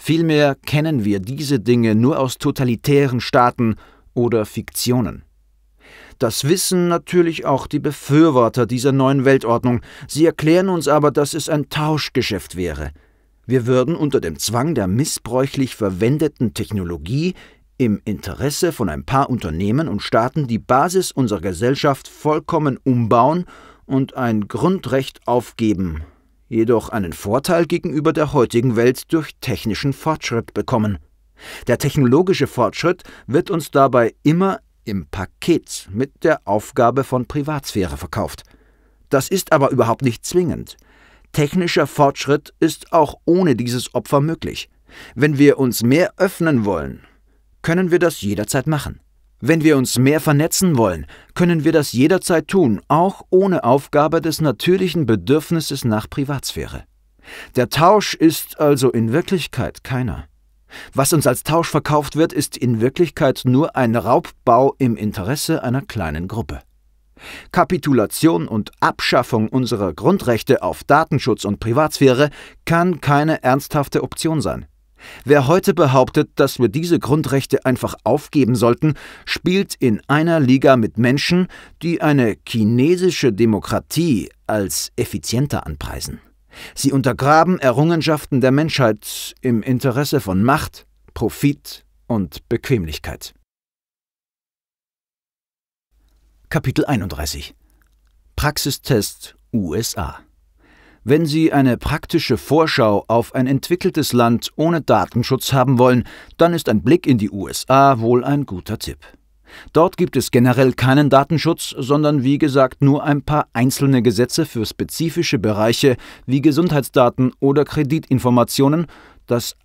Vielmehr kennen wir diese Dinge nur aus totalitären Staaten oder Fiktionen. Das wissen natürlich auch die Befürworter dieser neuen Weltordnung. Sie erklären uns aber, dass es ein Tauschgeschäft wäre. Wir würden unter dem Zwang der missbräuchlich verwendeten Technologie im Interesse von ein paar Unternehmen und Staaten die Basis unserer Gesellschaft vollkommen umbauen und ein Grundrecht aufgeben, jedoch einen Vorteil gegenüber der heutigen Welt durch technischen Fortschritt bekommen. Der technologische Fortschritt wird uns dabei immer im Paket mit der Aufgabe von Privatsphäre verkauft. Das ist aber überhaupt nicht zwingend. Technischer Fortschritt ist auch ohne dieses Opfer möglich. Wenn wir uns mehr öffnen wollen, können wir das jederzeit machen. Wenn wir uns mehr vernetzen wollen, können wir das jederzeit tun, auch ohne Aufgabe des natürlichen Bedürfnisses nach Privatsphäre. Der Tausch ist also in Wirklichkeit keiner. Was uns als Tausch verkauft wird, ist in Wirklichkeit nur ein Raubbau im Interesse einer kleinen Gruppe. Kapitulation und Abschaffung unserer Grundrechte auf Datenschutz und Privatsphäre kann keine ernsthafte Option sein. Wer heute behauptet, dass wir diese Grundrechte einfach aufgeben sollten, spielt in einer Liga mit Menschen, die eine chinesische Demokratie als effizienter anpreisen. Sie untergraben Errungenschaften der Menschheit im Interesse von Macht, Profit und Bequemlichkeit. Kapitel 31 Praxistest USA wenn Sie eine praktische Vorschau auf ein entwickeltes Land ohne Datenschutz haben wollen, dann ist ein Blick in die USA wohl ein guter Tipp. Dort gibt es generell keinen Datenschutz, sondern wie gesagt nur ein paar einzelne Gesetze für spezifische Bereiche wie Gesundheitsdaten oder Kreditinformationen, das